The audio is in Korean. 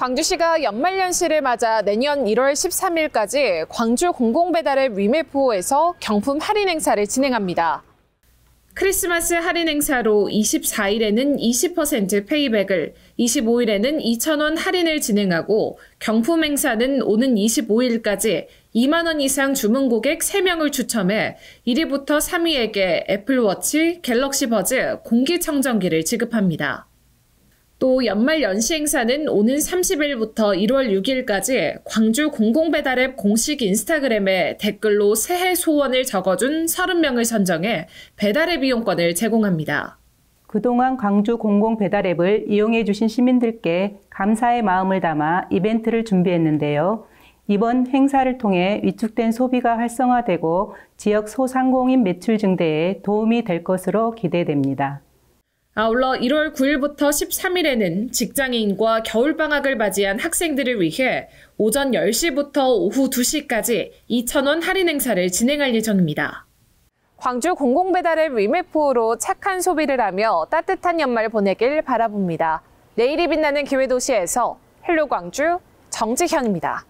광주시가 연말연시를 맞아 내년 1월 13일까지 광주 공공배달의 위메포에서 경품 할인 행사를 진행합니다. 크리스마스 할인 행사로 24일에는 20% 페이백을, 25일에는 2,000원 할인을 진행하고 경품 행사는 오는 25일까지 2만 원 이상 주문 고객 3명을 추첨해 1위부터 3위에게 애플워치, 갤럭시 버즈, 공기청정기를 지급합니다. 또 연말 연시 행사는 오는 30일부터 1월 6일까지 광주 공공배달앱 공식 인스타그램에 댓글로 새해 소원을 적어준 30명을 선정해 배달앱 이용권을 제공합니다. 그동안 광주 공공배달앱을 이용해 주신 시민들께 감사의 마음을 담아 이벤트를 준비했는데요. 이번 행사를 통해 위축된 소비가 활성화되고 지역 소상공인 매출 증대에 도움이 될 것으로 기대됩니다. 아울러 1월 9일부터 13일에는 직장인과 겨울방학을 맞이한 학생들을 위해 오전 10시부터 오후 2시까지 2,000원 할인 행사를 진행할 예정입니다. 광주 공공배달앱 위메포로 착한 소비를 하며 따뜻한 연말 보내길 바라봅니다. 내일이 빛나는 기회도시에서 헬로 광주 정지현입니다.